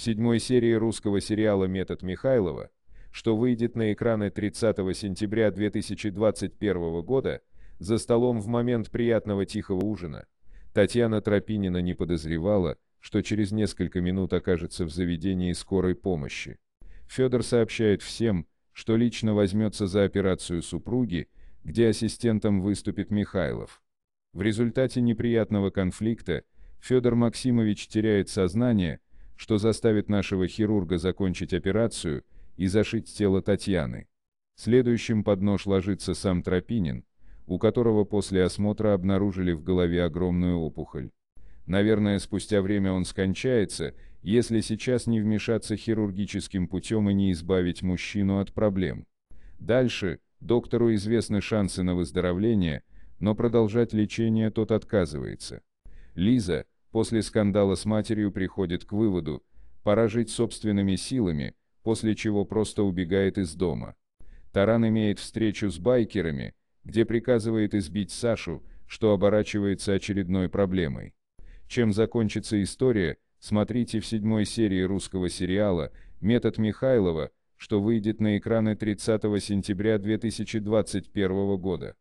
седьмой серии русского сериала «Метод Михайлова», что выйдет на экраны 30 сентября 2021 года, за столом в момент приятного тихого ужина, Татьяна Тропинина не подозревала, что через несколько минут окажется в заведении скорой помощи. Федор сообщает всем, что лично возьмется за операцию супруги, где ассистентом выступит Михайлов. В результате неприятного конфликта Федор Максимович теряет сознание – что заставит нашего хирурга закончить операцию и зашить тело Татьяны. Следующим под нож ложится сам Тропинин, у которого после осмотра обнаружили в голове огромную опухоль. Наверное, спустя время он скончается, если сейчас не вмешаться хирургическим путем и не избавить мужчину от проблем. Дальше, доктору известны шансы на выздоровление, но продолжать лечение тот отказывается. Лиза, после скандала с матерью приходит к выводу, пора жить собственными силами, после чего просто убегает из дома. Таран имеет встречу с байкерами, где приказывает избить Сашу, что оборачивается очередной проблемой. Чем закончится история, смотрите в седьмой серии русского сериала «Метод Михайлова», что выйдет на экраны 30 сентября 2021 года.